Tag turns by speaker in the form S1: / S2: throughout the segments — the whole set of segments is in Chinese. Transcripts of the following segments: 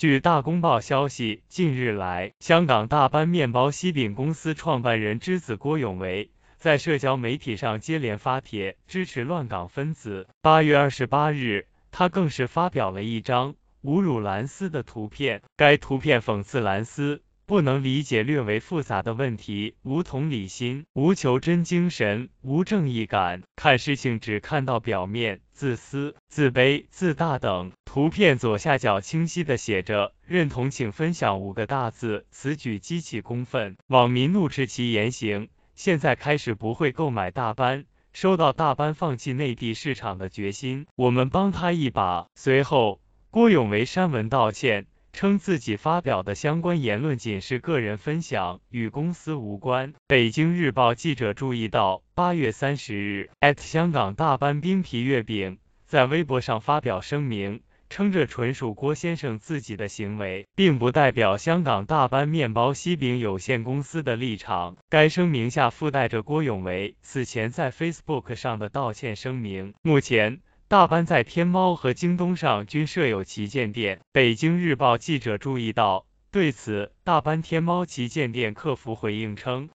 S1: 据大公报消息，近日来，香港大班面包西饼公司创办人之子郭永维在社交媒体上接连发帖支持乱港分子。八月二十八日，他更是发表了一张侮辱蓝丝的图片，该图片讽刺蓝丝。不能理解略为复杂的问题，无同理心，无求真精神，无正义感，看事情只看到表面，自私、自卑、自大等。图片左下角清晰的写着“认同请分享”五个大字，此举激起公愤，网民怒斥其言行。现在开始不会购买大班，收到大班放弃内地市场的决心，我们帮他一把。随后，郭永为删文道歉。称自己发表的相关言论仅是个人分享，与公司无关。北京日报记者注意到，八月三十日，at 香港大班冰皮月饼在微博上发表声明，称这纯属郭先生自己的行为，并不代表香港大班面包西饼有限公司的立场。该声明下附带着郭永维此前在 Facebook 上的道歉声明。目前。大班在天猫和京东上均设有旗舰店。北京日报记者注意到，对此，大班天猫旗舰店客服回应称：“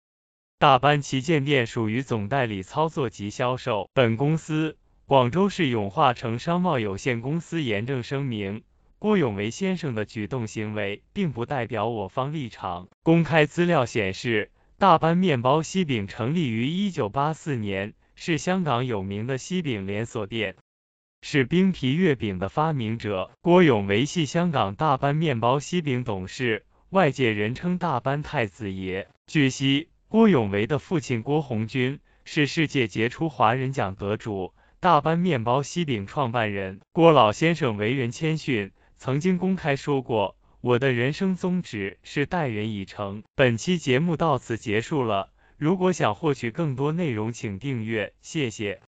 S1: 大班旗舰店属于总代理操作及销售。本公司广州市永化城商贸有限公司严正声明，郭永维先生的举动行为并不代表我方立场。”公开资料显示，大班面包西饼成立于一九八四年，是香港有名的西饼连锁店。是冰皮月饼的发明者郭永维系香港大班面包西饼董事，外界人称大班太子爷。据悉，郭永维的父亲郭红军是世界杰出华人奖得主，大班面包西饼创办人。郭老先生为人谦逊，曾经公开说过，我的人生宗旨是待人以诚。本期节目到此结束了，如果想获取更多内容，请订阅，谢谢。